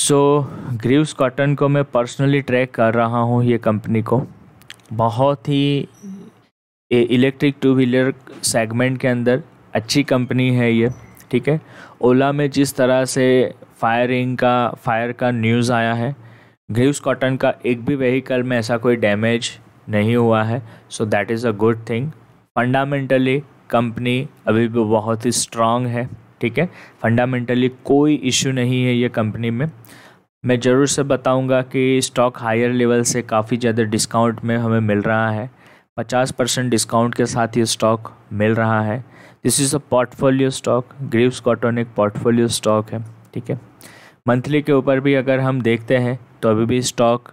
सो Greaves cotton को मैं personally track कर रहा हूँ ये कंपनी को बहुत ही इलेक्ट्रिक टू व्हीलर सेगमेंट के अंदर अच्छी कंपनी है ये ठीक है ओला में जिस तरह से फायरिंग का फायर का न्यूज़ आया है ग्रीव्स कॉटन का एक भी व्हीकल में ऐसा कोई डैमेज नहीं हुआ है so that is a good thing fundamentally company अभी भी बहुत ही स्ट्रांग है ठीक है फंडामेंटली कोई इश्यू नहीं है ये कंपनी में मैं ज़रूर से बताऊंगा कि स्टॉक हायर लेवल से काफ़ी ज़्यादा डिस्काउंट में हमें मिल रहा है पचास परसेंट डिस्काउंट के साथ ये स्टॉक मिल रहा है this is a portfolio stock Greaves Cotton एक पोर्टफोलियो स्टॉक है ठीक है मंथली के ऊपर भी अगर हम देखते हैं तो अभी भी स्टॉक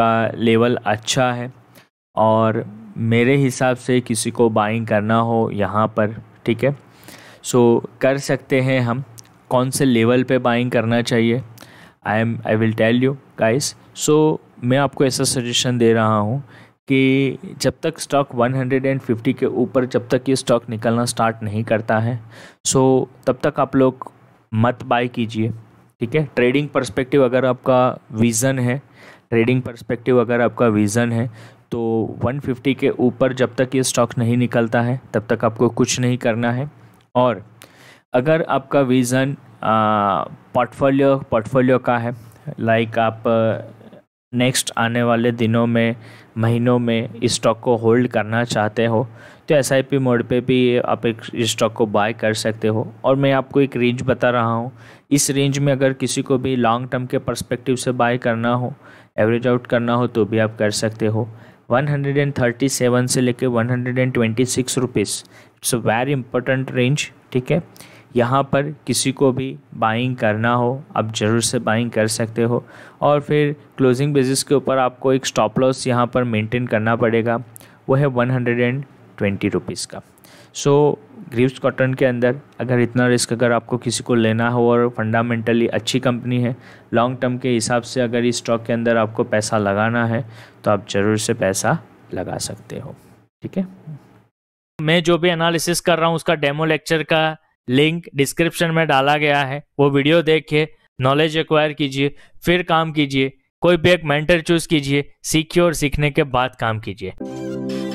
का लेवल अच्छा है और मेरे हिसाब से किसी को बाइंग करना हो यहाँ पर ठीक है सो so, कर सकते हैं हम कौन से लेवल पे बाइंग करना चाहिए I am I will tell you guys so मैं आपको ऐसा सजेशन दे रहा हूँ कि जब तक स्टॉक 150 के ऊपर जब तक ये स्टॉक निकलना स्टार्ट नहीं करता है सो so, तब तक आप लोग मत बाई कीजिए ठीक है ट्रेडिंग पर्सपेक्टिव अगर आपका विज़न है ट्रेडिंग पर्सपेक्टिव अगर आपका विज़न है तो 150 के ऊपर जब तक ये स्टॉक नहीं निकलता है तब तक आपको कुछ नहीं करना है और अगर आपका विज़न पोर्टफोलियो पोर्टफोलियो का है लाइक आप नेक्स्ट आने वाले दिनों में महीनों में स्टॉक को होल्ड करना चाहते हो तो एस आई पी मोड पे भी आप एक स्टॉक को बाय कर सकते हो और मैं आपको एक रेंज बता रहा हूँ इस रेंज में अगर किसी को भी लॉन्ग टर्म के पर्सपेक्टिव से बाय करना हो एवरेज आउट करना हो तो भी आप कर सकते हो 137 से लेकर 126 hundred it's a very important range ठीक है यहाँ पर किसी को भी बाइंग करना हो आप ज़रूर से बाइंग कर सकते हो और फिर क्लोजिंग बेसिस के ऊपर आपको एक स्टॉप लॉस यहाँ पर मेंटेन करना पड़ेगा वो है one hundred and twenty rupees का सो ग्रीव्स कॉटन के अंदर अगर इतना रिस्क अगर आपको किसी को लेना हो और फंडामेंटली अच्छी कंपनी है लॉन्ग टर्म के हिसाब से अगर इस स्टॉक के अंदर आपको पैसा लगाना है तो आप ज़रूर से पैसा लगा सकते हो ठीक है मैं जो भी एनालिसिस कर रहा हूँ उसका डेमो लेक्चर का लिंक डिस्क्रिप्शन में डाला गया है वो वीडियो देखिए नॉलेज एक्वायर कीजिए फिर काम कीजिए कोई भी एक मेंटर चूज कीजिए सीखिए और सीखने के बाद काम कीजिए